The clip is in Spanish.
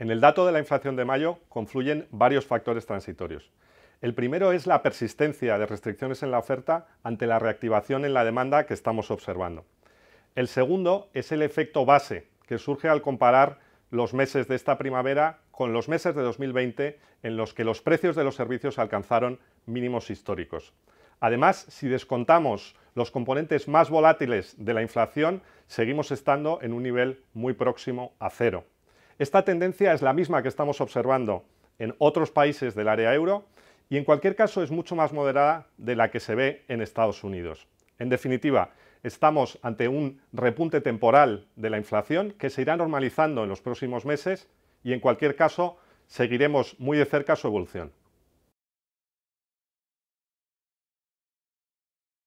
En el dato de la inflación de mayo confluyen varios factores transitorios. El primero es la persistencia de restricciones en la oferta ante la reactivación en la demanda que estamos observando. El segundo es el efecto base, que surge al comparar los meses de esta primavera con los meses de 2020 en los que los precios de los servicios alcanzaron mínimos históricos. Además, si descontamos los componentes más volátiles de la inflación, seguimos estando en un nivel muy próximo a cero. Esta tendencia es la misma que estamos observando en otros países del área euro y en cualquier caso es mucho más moderada de la que se ve en Estados Unidos. En definitiva, estamos ante un repunte temporal de la inflación que se irá normalizando en los próximos meses y en cualquier caso seguiremos muy de cerca su evolución.